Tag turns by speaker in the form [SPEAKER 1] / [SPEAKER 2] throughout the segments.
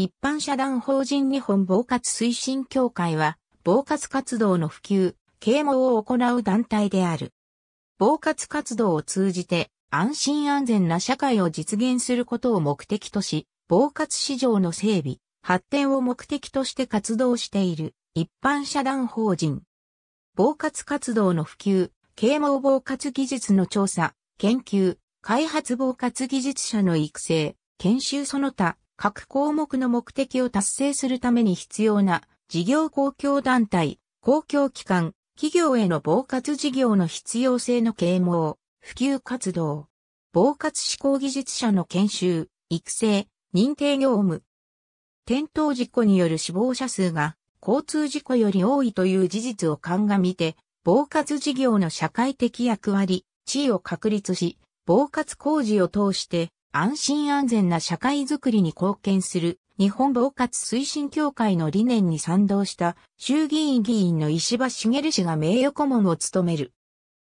[SPEAKER 1] 一般社団法人日本包括推進協会は、包括活動の普及、啓蒙を行う団体である。包括活動を通じて、安心安全な社会を実現することを目的とし、包括市場の整備、発展を目的として活動している一般社団法人。包括活動の普及、啓蒙包括技術の調査、研究、開発包括技術者の育成、研修その他、各項目の目的を達成するために必要な事業公共団体、公共機関、企業への包括事業の必要性の啓蒙、普及活動、包括志向技術者の研修、育成、認定業務。転倒事故による死亡者数が交通事故より多いという事実を鑑みて、包括事業の社会的役割、地位を確立し、包括工事を通して安心安全な社会づくりに貢献する日本防滑推進協会の理念に賛同した衆議院議員の石場茂氏が名誉顧問を務める。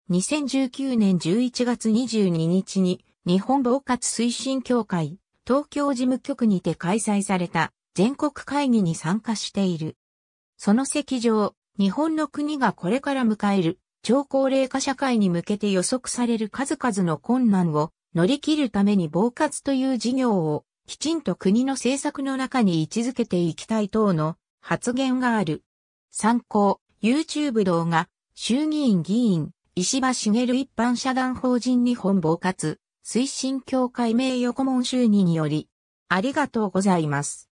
[SPEAKER 1] 2019年11月22日に日本防滑推進協会東京事務局にて開催された全国会議に参加している。その席上、日本の国がこれから迎える超高齢化社会に向けて予測される数々の困難を乗り切るために防滑という事業をきちんと国の政策の中に位置づけていきたい等の発言がある。参考、YouTube 動画、衆議院議員、石破茂一般社団法人日本防滑推進協会名誉顧問就任により、ありがとうございます。